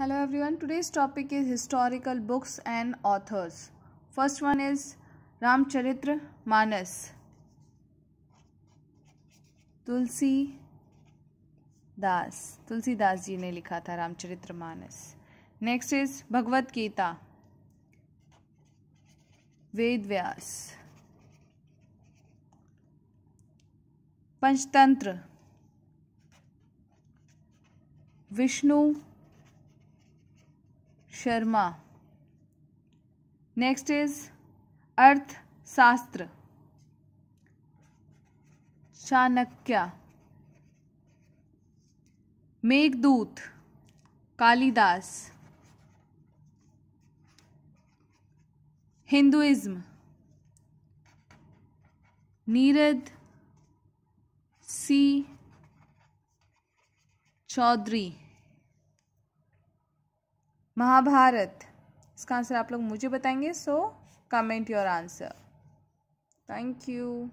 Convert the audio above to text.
hello everyone today's topic is historical books and authors first one is Ramcharitra Manas Tulsi Das Tulsi Das ji ने लिखा था Ramcharitra Manas next is Bhagwat Gita Ved Vyas Panchatantra Vishnu Sharma next is Arthashastra Chanakya Meghdoot Kalidas Hinduism Nirad C Chaudhuri Mahabharat इसका answer आप लोग मुझे बताएंगे so comment your answer thank you